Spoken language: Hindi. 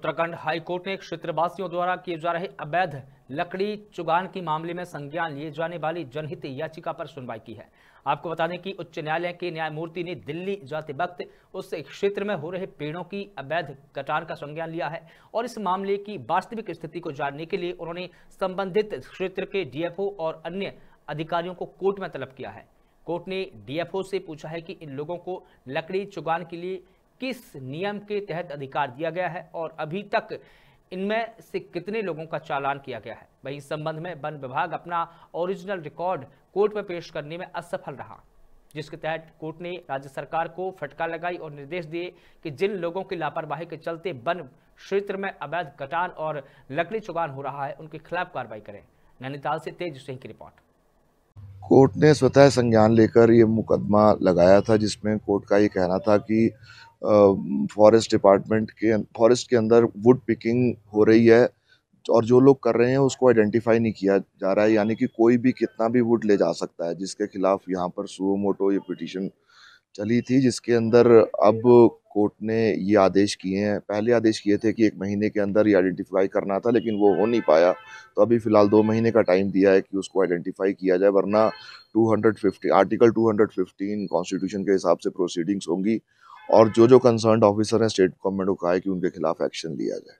उत्तराखंड हाईकोर्ट ने क्षेत्रवासियों द्वारा किए जा रहे अवैध लकड़ी चुगान के मामले में संज्ञान लिए जाने वाली जनहित याचिका पर सुनवाई की है आपको बता दें कि उच्च न्यायालय के न्यायमूर्ति ने दिल्ली जाते वक्त उस क्षेत्र में हो रहे पेड़ों की अवैध कटान का संज्ञान लिया है और इस मामले की वास्तविक स्थिति को जानने के लिए उन्होंने संबंधित क्षेत्र के डीएफओ और अन्य अधिकारियों को कोर्ट में तलब किया है कोर्ट ने डीएफओ से पूछा है कि इन लोगों को लकड़ी चुगान के लिए किस नियम के तहत अधिकार दिया गया है और अभी तक इनमें से कितने लोगों का चालान किया गया है वहीं इस संबंध में वन विभाग अपना ओरिजिनल रिकॉर्ड कोर्ट में पेश करने में असफल रहा जिसके तहत कोर्ट ने राज्य सरकार को फटकार लगाई और निर्देश दिए कि जिन लोगों की लापरवाही के चलते वन क्षेत्र में अवैध कटान और लकड़ी चुगान हो रहा है उनके खिलाफ कार्रवाई करें नैनीताल से तेज सिंह की रिपोर्ट कोर्ट ने स्वतः संज्ञान लेकर ये मुकदमा लगाया था जिसमें कोर्ट का ये कहना था कि फॉरेस्ट डिपार्टमेंट के अं, फॉरेस्ट के अंदर वुड पिकिंग हो रही है और जो लोग कर रहे हैं उसको आइडेंटिफाई नहीं किया जा रहा है यानी कि कोई भी कितना भी वुड ले जा सकता है जिसके खिलाफ यहाँ पर सुओ मोटो ये पिटिशन चली थी जिसके अंदर अब कोर्ट ने ये आदेश किए हैं पहले आदेश किए थे कि एक महीने के अंदर ही आइडेंटिफाई करना था लेकिन वो हो नहीं पाया तो अभी फ़िलहाल दो महीने का टाइम दिया है कि उसको आइडेंटिफाई किया जाए वरना 250 आर्टिकल 215 कॉन्स्टिट्यूशन के हिसाब से प्रोसीडिंग्स होंगी और जो जो कंसर्न ऑफिसर हैं स्टेट गवर्नमेंट को कहा है कि उनके खिलाफ एक्शन लिया जाए